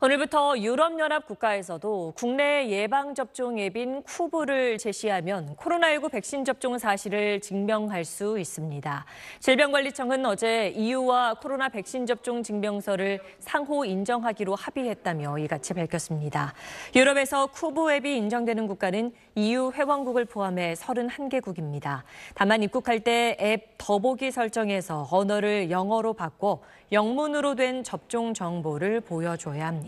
오늘부터 유럽연합 국가에서도 국내 예방접종 앱인 쿠브를 제시하면 코로나19 백신 접종 사실을 증명할 수 있습니다. 질병관리청은 어제 EU와 코로나 백신 접종 증명서를 상호 인정하기로 합의했다며 이같이 밝혔습니다. 유럽에서 쿠브 앱이 인정되는 국가는 EU 회원국을 포함해 31개국입니다. 다만 입국할 때 앱 더보기 설정에서 언어를 영어로 바꿔 영문으로 된 접종 정보를 보여줘야 합니다.